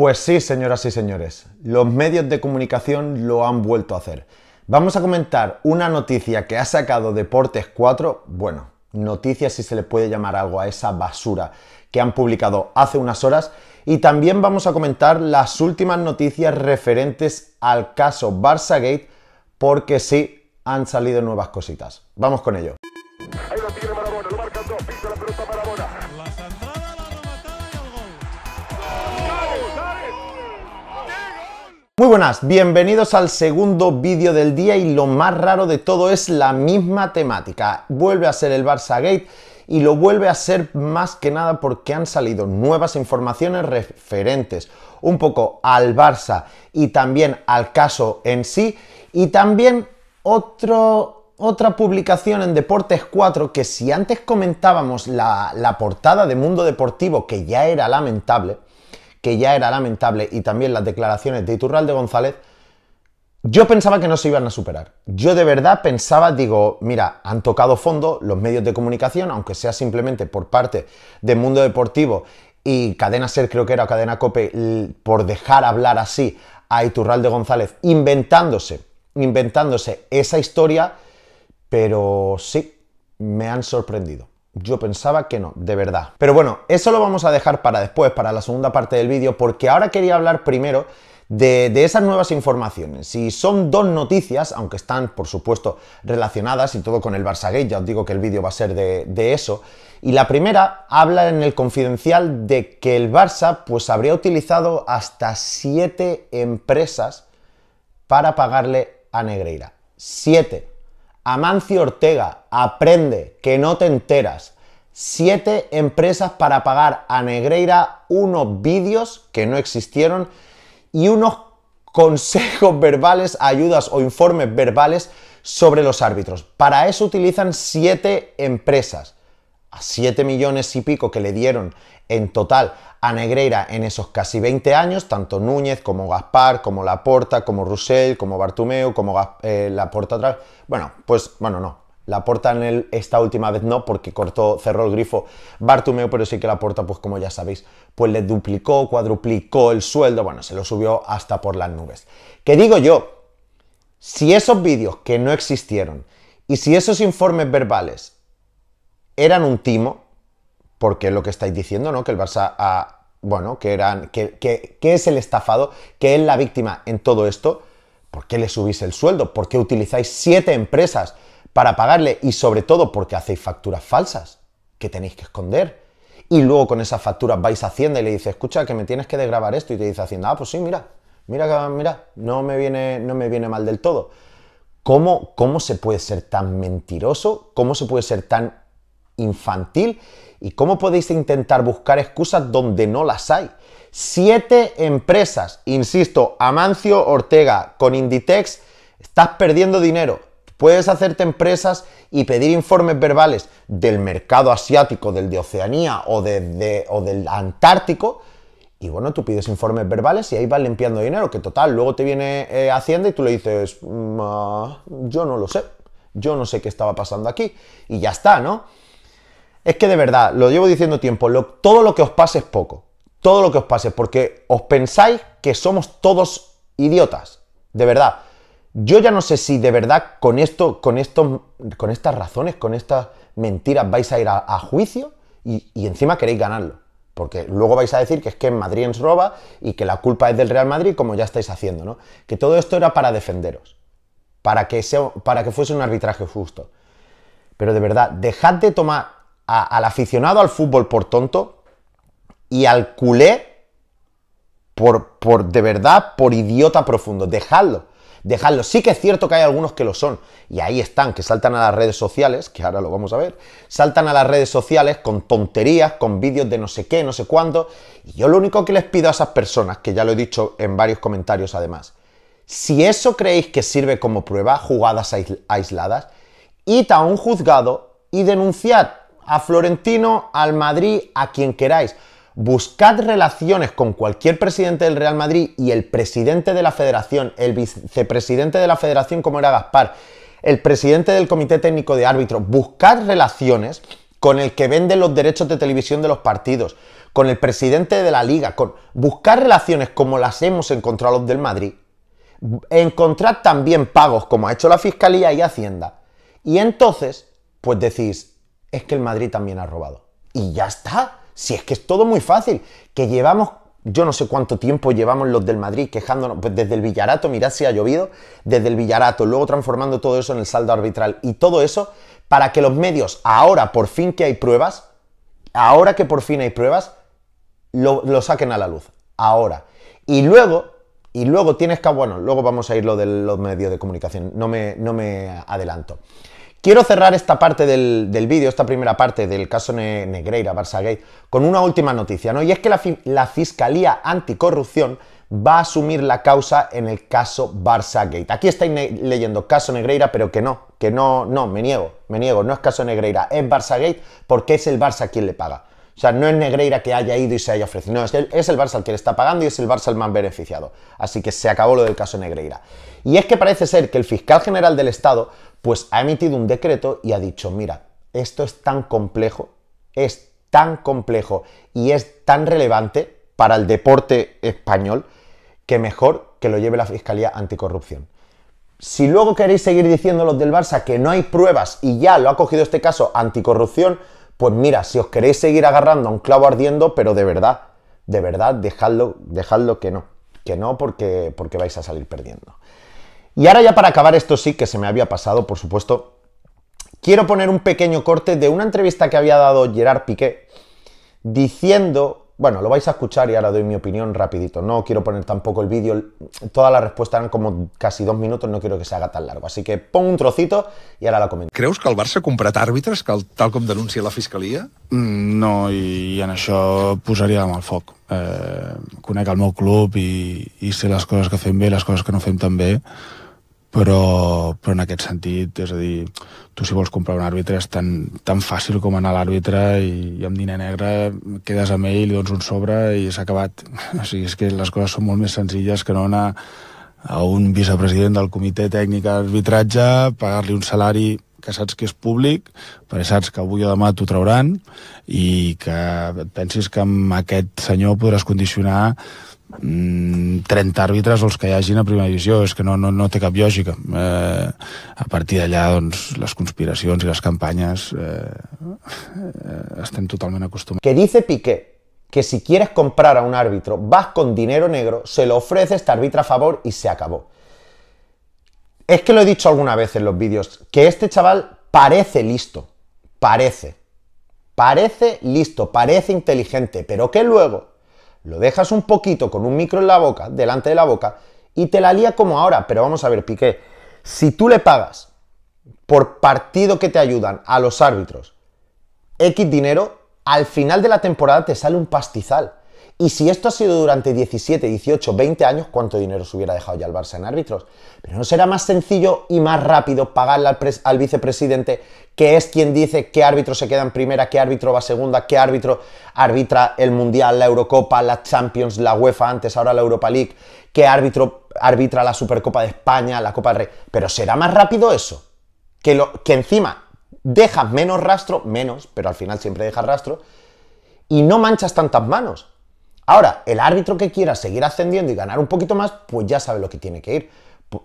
Pues sí, señoras y señores, los medios de comunicación lo han vuelto a hacer. Vamos a comentar una noticia que ha sacado Deportes 4, bueno, noticia si se le puede llamar algo a esa basura que han publicado hace unas horas, y también vamos a comentar las últimas noticias referentes al caso Barça Gate, porque sí han salido nuevas cositas. Vamos con ello. Muy buenas, bienvenidos al segundo vídeo del día y lo más raro de todo es la misma temática. Vuelve a ser el Barça Gate y lo vuelve a ser más que nada porque han salido nuevas informaciones referentes un poco al Barça y también al caso en sí y también otra publicación en Deportes 4 que si antes comentábamos la, la, portada de Mundo Deportivo, que ya era lamentable, que ya era lamentable, y también las declaraciones de Iturralde González, yo pensaba que no se iban a superar. Yo de verdad pensaba, digo, mira, han tocado fondo los medios de comunicación, aunque sea simplemente por parte del mundo deportivo y Cadena Ser, creo que era, o Cadena Cope, por dejar hablar así a Iturralde González, inventándose, inventándose esa historia, pero sí, me han sorprendido. Yo pensaba que no, de verdad. Pero bueno, eso lo vamos a dejar para después, para la segunda parte del vídeo, porque ahora quería hablar primero de, esas nuevas informaciones. Si son dos noticias, aunque están por supuesto relacionadas y todo con el Barça-Gate, ya os digo que el vídeo va a ser de, de, eso. Y la primera habla en el confidencial de que el Barça pues habría utilizado hasta siete empresas para pagarle a Negreira. Siete. Amancio Ortega, aprende, que no te enteras. Siete empresas para pagar a Negreira unos vídeos que no existieron y unos consejos verbales, ayudas o informes verbales sobre los árbitros. Para eso utilizan siete empresas a 7 millones y pico que le dieron en total a Negreira en esos casi 20 años, tanto Núñez como Gaspar, como Laporta, como Roussel, como Bartumeo, como la eh, Laporta atrás. Bueno, pues bueno, no. Laporta en esta última vez no, porque cortó, cerró el grifo Bartumeo, pero sí que Laporta, pues como ya sabéis, pues le duplicó, cuadruplicó el sueldo, bueno, se lo subió hasta por las nubes. ¿Qué digo yo? Si esos vídeos que no existieron y si esos informes verbales eran un timo, porque es lo que estáis diciendo, ¿no? Que el Barça a. bueno, que eran, que, es el estafado, que es la víctima en todo esto, ¿por qué le subís el sueldo? ¿Por qué utilizáis siete empresas para pagarle? Y sobre todo, porque hacéis facturas falsas que tenéis que esconder? Y luego con esas facturas vais a Hacienda y le dices, escucha, que me tienes que desgrabar esto. Y te dice Hacienda, ah, pues sí, mira, mira, mira, no me viene, no me viene mal del todo. ¿Cómo, ¿Cómo se puede ser tan mentiroso? ¿Cómo se puede ser tan infantil y cómo podéis intentar buscar excusas donde no las hay. Siete empresas, insisto, Amancio Ortega con Inditex, estás perdiendo dinero. Puedes hacerte empresas y pedir informes verbales del mercado asiático, del de Oceanía o, o del Antártico. Y bueno, tú pides informes verbales y ahí vas limpiando dinero, que total, luego te viene eh, Hacienda y tú le dices, yo no lo sé, yo no sé qué estaba pasando aquí. Y ya está, ¿no? Es que de verdad, lo llevo diciendo tiempo, todo lo que os pase es poco. Todo lo que os pase, porque os pensáis que somos todos idiotas. De verdad. Yo ya no sé si de verdad con esto, con esto, con estas razones, con estas mentiras vais a ir a, juicio y, encima queréis ganarlo. Porque luego vais a decir que es que en Madrid se roba y que la culpa es del Real Madrid, como ya estáis haciendo, ¿no? Que todo esto era para defenderos, para que, sea, para que fuese un arbitraje justo. Pero de verdad, dejad de tomar al aficionado al fútbol por tonto y al culé por, por de verdad, por idiota profundo. Dejadlo, dejadlo. Sí que es cierto que hay algunos que lo son. Y ahí están, que saltan a las redes sociales, que ahora lo vamos a ver, saltan a las redes sociales con tonterías, con vídeos de no sé qué, no sé cuándo, Y yo lo único que les pido a esas personas, que ya lo he dicho en varios comentarios además, si eso creéis que sirve como prueba, jugadas aisladas, id a un juzgado y denunciad a Florentino, al Madrid, a quien queráis. Buscad relaciones con cualquier presidente del Real Madrid y el presidente de la federación, el vicepresidente de la federación como era Gaspar, el presidente del comité técnico de árbitros. Buscad relaciones con el que vende los derechos de televisión de los partidos, con el presidente de la liga, con buscar relaciones como las hemos encontrado los del Madrid, encontrar también pagos como ha hecho la Fiscalía y Hacienda. Y entonces, pues decís, es que el Madrid también ha robado. Y ya está. Si es que es todo muy fácil, que llevamos yo no sé cuánto tiempo llevamos los del Madrid quejándonos, pues desde el Villarato, mirad si ha llovido, desde el Villarato, luego transformando todo eso en el saldo arbitral y todo eso para que los medios, ahora por fin que hay pruebas, ahora que por fin hay pruebas, lo, saquen a la luz, ahora. Y luego, y luego tienes que, ah, bueno, luego vamos a ir lo de los medios de comunicación, no me, no me adelanto. Quiero cerrar esta parte del, vídeo, esta primera parte del caso Negreira Negreira, Gate, con una última noticia, ¿no? Y es que la, Fiscalía Anticorrupción va a asumir la causa en el caso Gate. Aquí estáis leyendo caso Negreira, pero que no, que no, no, me niego, me niego, no es caso Negreira, es Gate, porque es el Barça quien le paga. O sea, no es Negreira que haya ido y se haya ofrecido. No, es, el Barça el que le está pagando y es el Barça el más beneficiado. Así que se acabó lo del caso Negreira. Y es que parece ser que el fiscal general del Estado pues ha emitido un decreto y ha dicho, mira, esto es tan complejo, es tan complejo y es tan relevante para el deporte español que mejor que lo lleve la Fiscalía Anticorrupción. Si luego queréis seguir diciendo los del Barça que no hay pruebas y ya lo ha cogido este caso anticorrupción, pues mira, si os queréis seguir agarrando a un clavo ardiendo, pero de verdad, de verdad, dejadlo, dejadlo que no. Que no, porque, porque vais a salir perdiendo. Y ahora ya para acabar, esto sí que se me había pasado, por supuesto, quiero poner un pequeño corte de una entrevista que había dado Gerard Piqué diciendo bueno, lo vais a escuchar y ahora doy mi opinión rapidito. No quiero poner tampoco el vídeo, Toda la respuesta eran como casi dos minutos, no quiero que se haga tan largo. Así que pon un trocito y ahora la comento. ¿Crees que el Barça ha comprat àrbitres que, tal como denuncia la Fiscalía? Mm, no, y en eso posaria mal foco. foc. Eh, conec el meu club y i las cosas que fem bé las les coses que no fem tan bé però, però en aquest sentit, és a dir, tu si vols comprar un àrbitre és tan, tan fàcil com anar a l'àrbitre i, i amb diner negre quedes amb ell, li dones un sobre i s'ha acabat. O sigui, és que les coses són molt més senzilles que no anar a un vicepresident del comitè tècnic d'arbitratge, pagar-li un salari que saps que és públic, perquè saps que avui o demà t'ho trauran i que et pensis que amb aquest senyor podràs condicionar 30 mm, árbitros los que hi en la primera División, es que no, no, no chica. Eh, a partir de allá las conspiraciones y las campañas... Eh, eh, estén totalmente acostumbrados. Que dice Piqué que si quieres comprar a un árbitro vas con dinero negro, se lo ofrece este árbitro a favor y se acabó. Es que lo he dicho alguna vez en los vídeos, que este chaval parece listo, parece, parece listo, parece inteligente, pero que luego lo dejas un poquito con un micro en la boca, delante de la boca, y te la lía como ahora. Pero vamos a ver, Piqué, si tú le pagas por partido que te ayudan a los árbitros X dinero, al final de la temporada te sale un pastizal. Y si esto ha sido durante 17, 18, 20 años, ¿cuánto dinero se hubiera dejado ya el Barça en árbitros? Pero ¿no será más sencillo y más rápido pagarle al, vicepresidente, que es quien dice qué árbitro se queda en primera, qué árbitro va segunda, qué árbitro arbitra el Mundial, la Eurocopa, la Champions, la UEFA antes, ahora la Europa League, qué árbitro arbitra la Supercopa de España, la Copa del Rey? Pero ¿será más rápido eso? Que, que encima dejas menos rastro, menos, pero al final siempre dejas rastro, y no manchas tantas manos. Ahora, el árbitro que quiera seguir ascendiendo y ganar un poquito más, pues ya sabe lo que tiene que ir,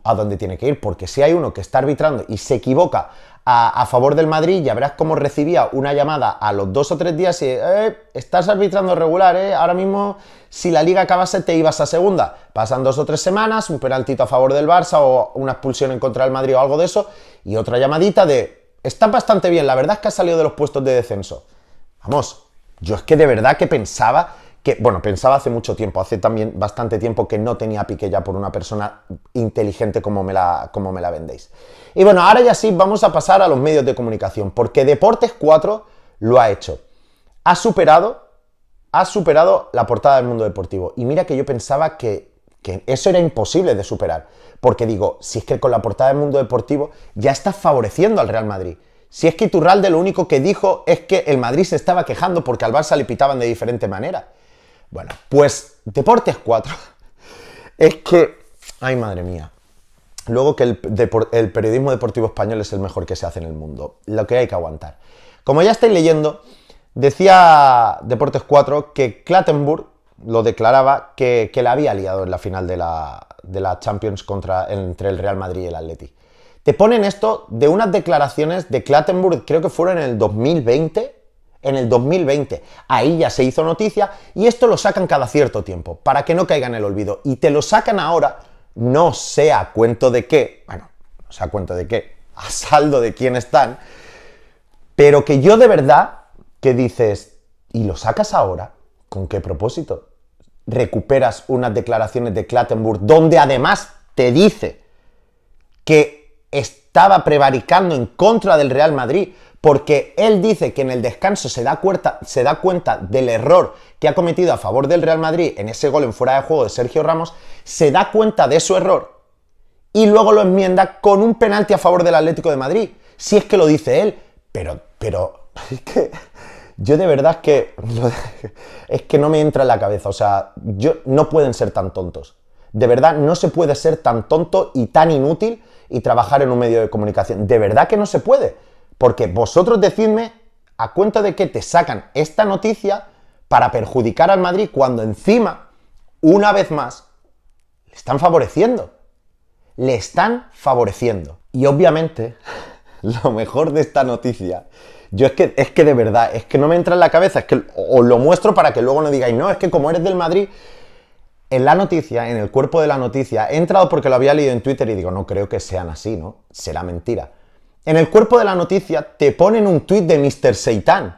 a dónde tiene que ir, porque si hay uno que está arbitrando y se equivoca a, favor del Madrid, ya verás cómo recibía una llamada a los dos o tres días y, eh, estás arbitrando regular, eh, ahora mismo si la liga acabase te ibas a segunda. Pasan dos o tres semanas, un penaltito a favor del Barça o una expulsión en contra del Madrid o algo de eso, y otra llamadita de, Está bastante bien, la verdad es que ha salido de los puestos de descenso. Vamos, yo es que de verdad que pensaba que, bueno, pensaba hace mucho tiempo, hace también bastante tiempo que no tenía pique ya por una persona inteligente como me la, como me la vendéis. Y bueno, ahora ya sí, vamos a pasar a los medios de comunicación, porque Deportes 4 lo ha hecho. Ha superado, ha superado la portada del mundo deportivo. Y mira que yo pensaba que, que eso era imposible de superar, porque digo, si es que con la portada del mundo deportivo ya estás favoreciendo al Real Madrid. Si es que Iturralde lo único que dijo es que el Madrid se estaba quejando porque al Barça le pitaban de diferente manera. Bueno, pues Deportes 4 es que, ay madre mía, luego que el, periodismo deportivo español es el mejor que se hace en el mundo, lo que hay que aguantar. Como ya estáis leyendo, decía Deportes 4 que Klattenburg lo declaraba que, la había liado en la final de la, Champions contra, entre el Real Madrid y el Atleti. Te ponen esto de unas declaraciones de Klattenburg, creo que fueron en el 2020, en el 2020. Ahí ya se hizo noticia y esto lo sacan cada cierto tiempo para que no caiga en el olvido. Y te lo sacan ahora, no sea cuento de qué, bueno, no sea cuento de qué, a saldo de quién están, pero que yo de verdad que dices, ¿y lo sacas ahora? ¿Con qué propósito? Recuperas unas declaraciones de Klattenburg donde además te dice que estaba prevaricando en contra del Real Madrid porque él dice que en el descanso se da, cuenta, se da cuenta del error que ha cometido a favor del Real Madrid en ese gol en fuera de juego de Sergio Ramos, se da cuenta de su error y luego lo enmienda con un penalti a favor del Atlético de Madrid, si es que lo dice él, pero, pero, que yo de verdad es que, es que no me entra en la cabeza, o sea, yo, no pueden ser tan tontos. De verdad, no se puede ser tan tonto y tan inútil y trabajar en un medio de comunicación. De verdad que no se puede. Porque vosotros decidme a cuenta de que te sacan esta noticia para perjudicar al Madrid cuando encima, una vez más, le están favoreciendo. Le están favoreciendo. Y obviamente, lo mejor de esta noticia, yo es que, es que de verdad, es que no me entra en la cabeza, es que os lo muestro para que luego no digáis, no, es que como eres del Madrid, en la noticia, en el cuerpo de la noticia, he entrado porque lo había leído en Twitter y digo, no creo que sean así, ¿no? Será mentira en el cuerpo de la noticia te ponen un tuit de Mr. Seitan.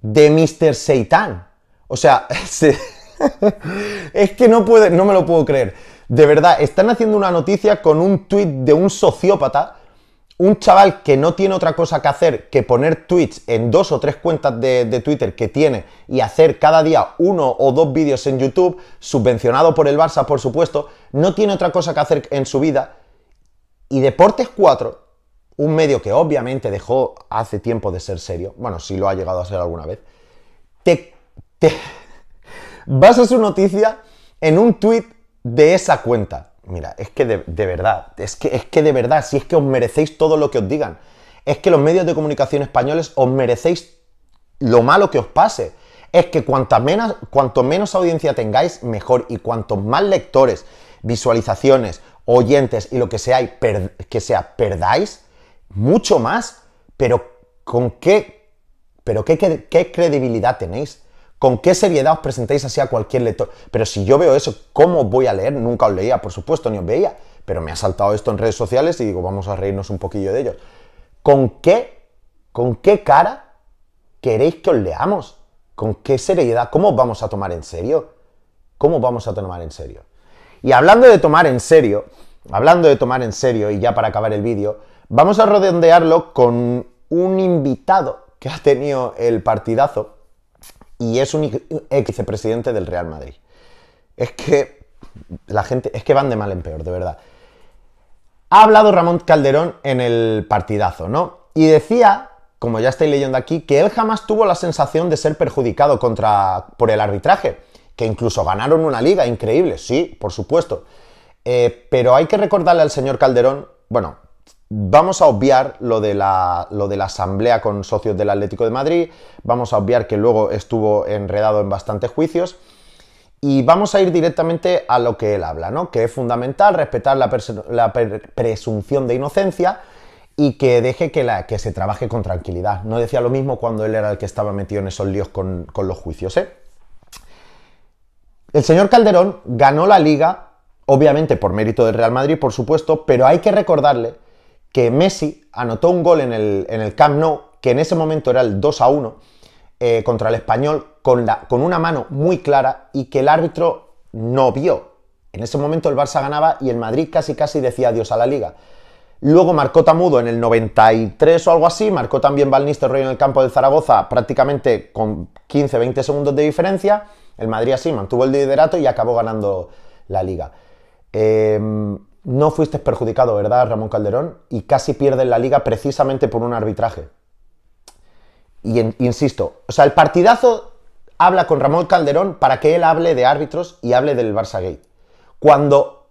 De Mr. Seitan. O sea, es que no, puede, no me lo puedo creer. De verdad, están haciendo una noticia con un tuit de un sociópata, un chaval que no tiene otra cosa que hacer que poner tweets en dos o tres cuentas de, de Twitter que tiene y hacer cada día uno o dos vídeos en YouTube, subvencionado por el Barça, por supuesto, no tiene otra cosa que hacer en su vida. Y Deportes 4 un medio que obviamente dejó hace tiempo de ser serio, bueno, si lo ha llegado a ser alguna vez, te, te basa su noticia en un tuit de esa cuenta. Mira, es que de, verdad, es que, es que de verdad, si es que os merecéis todo lo que os digan, es que los medios de comunicación españoles os merecéis lo malo que os pase. Es que menos, cuanto menos audiencia tengáis, mejor. Y cuanto más lectores, visualizaciones, oyentes y lo que sea, que sea perdáis, mucho más, pero ¿con qué, pero qué, credibilidad tenéis? ¿Con qué seriedad os presentáis así a cualquier lector? Pero si yo veo eso, ¿cómo voy a leer? Nunca os leía, por supuesto, ni os veía, pero me ha saltado esto en redes sociales y digo, vamos a reírnos un poquillo de ellos. ¿Con qué, con qué cara queréis que os leamos? ¿Con qué seriedad? ¿Cómo os vamos a tomar en serio? ¿Cómo vamos a tomar en serio? Y hablando de tomar en serio, hablando de tomar en serio, y ya para acabar el vídeo, Vamos a redondearlo con un invitado que ha tenido el partidazo y es un ex vicepresidente del Real Madrid. Es que la gente, es que van de mal en peor, de verdad. Ha hablado Ramón Calderón en el partidazo, ¿no? Y decía, como ya estáis leyendo aquí, que él jamás tuvo la sensación de ser perjudicado contra, por el arbitraje, que incluso ganaron una liga, increíble, sí, por supuesto. Eh, pero hay que recordarle al señor Calderón, bueno, Vamos a obviar lo de, la, lo de la asamblea con socios del Atlético de Madrid, vamos a obviar que luego estuvo enredado en bastantes juicios y vamos a ir directamente a lo que él habla, ¿no? Que es fundamental respetar la, presunción de inocencia y que deje que, la, que, se trabaje con tranquilidad. No decía lo mismo cuando él era el que estaba metido en esos líos con, con los juicios, ¿eh? El señor Calderón ganó la liga, obviamente por mérito del Real Madrid, por supuesto, pero hay que recordarle que Messi anotó un gol en el, en el Camp Nou, que en ese momento era el 2 a 1 eh, contra el español, con, la, con una mano muy clara y que el árbitro no vio. En ese momento el Barça ganaba y el Madrid casi casi decía adiós a la liga. Luego marcó Tamudo en el 93 o algo así, marcó también valnister Rey en el campo del Zaragoza prácticamente con 15-20 segundos de diferencia. El Madrid así mantuvo el liderato y acabó ganando la liga. Em, no fuiste perjudicado, ¿verdad, Ramón Calderón? Y casi pierden la liga precisamente por un arbitraje. Y, insisto, o sea, el partidazo habla con Ramón Calderón para que él hable de árbitros y hable del Barça Gate. Cuando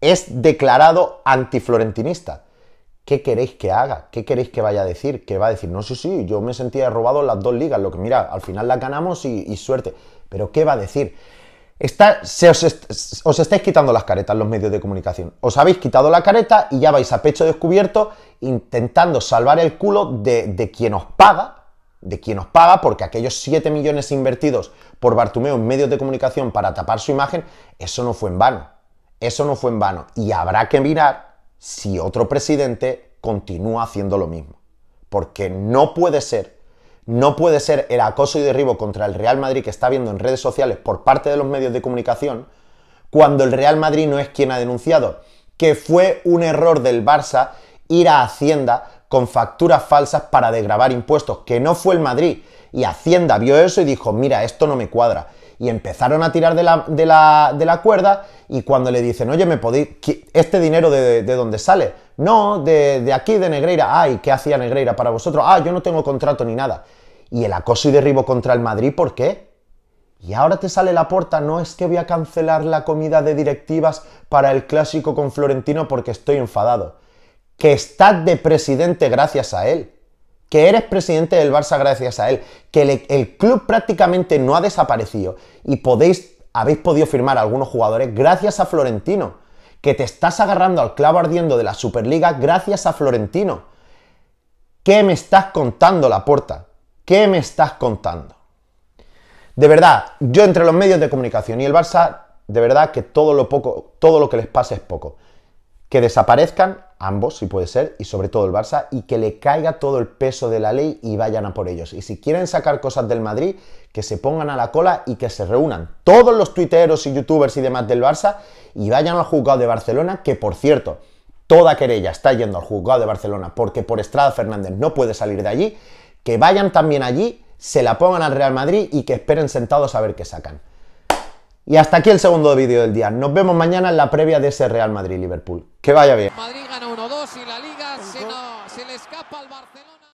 es declarado antiflorentinista. ¿Qué queréis que haga? ¿Qué queréis que vaya a decir? Que va a decir, no, sí, sí, yo me sentía robado las dos ligas. Lo que, mira, al final las ganamos y, y suerte. Pero ¿qué va a decir? Está, os, estáis quitando las caretas los medios de comunicación. Os habéis quitado la careta y ya vais a pecho descubierto intentando salvar el culo de, de quien os paga, de quien os paga, porque aquellos 7 millones invertidos por Bartumeo en medios de comunicación para tapar su imagen, eso no fue en vano. Eso no fue en vano. Y habrá que mirar si otro presidente continúa haciendo lo mismo. Porque no puede ser no puede ser el acoso y derribo contra el Real Madrid que está viendo en redes sociales por parte de los medios de comunicación cuando el Real Madrid no es quien ha denunciado que fue un error del Barça ir a Hacienda con facturas falsas para degravar impuestos, que no fue el Madrid. Y Hacienda vio eso y dijo, mira, esto no me cuadra y empezaron a tirar de la, cuerda y cuando le dicen, oye, ¿me podéis... este dinero de, de dónde sale? No, de, de aquí, de Negreira. Ay, ¿qué hacía Negreira para vosotros? Ah, yo no tengo contrato ni nada. Y el acoso y derribo contra el Madrid, ¿por qué? Y ahora te sale la puerta, no es que voy a cancelar la comida de directivas para el clásico con Florentino porque estoy enfadado. Que está de presidente gracias a él que eres presidente del Barça gracias a él, que el, club prácticamente no ha desaparecido y podéis, habéis podido firmar a algunos jugadores gracias a Florentino, que te estás agarrando al clavo ardiendo de la Superliga gracias a Florentino. ¿Qué me estás contando, Laporta? ¿Qué me estás contando? De verdad, yo entre los medios de comunicación y el Barça, de verdad que todo lo poco, todo lo que les pase es poco. Que desaparezcan ambos si puede ser, y sobre todo el Barça, y que le caiga todo el peso de la ley y vayan a por ellos. Y si quieren sacar cosas del Madrid, que se pongan a la cola y que se reúnan todos los tuiteros y youtubers y demás del Barça y vayan al juzgado de Barcelona, que por cierto, toda querella está yendo al juzgado de Barcelona porque por Estrada Fernández no puede salir de allí, que vayan también allí, se la pongan al Real Madrid y que esperen sentados a ver qué sacan. Y hasta aquí el segundo vídeo del día. Nos vemos mañana en la previa de ese Real Madrid-Liverpool. Que vaya bien. escapa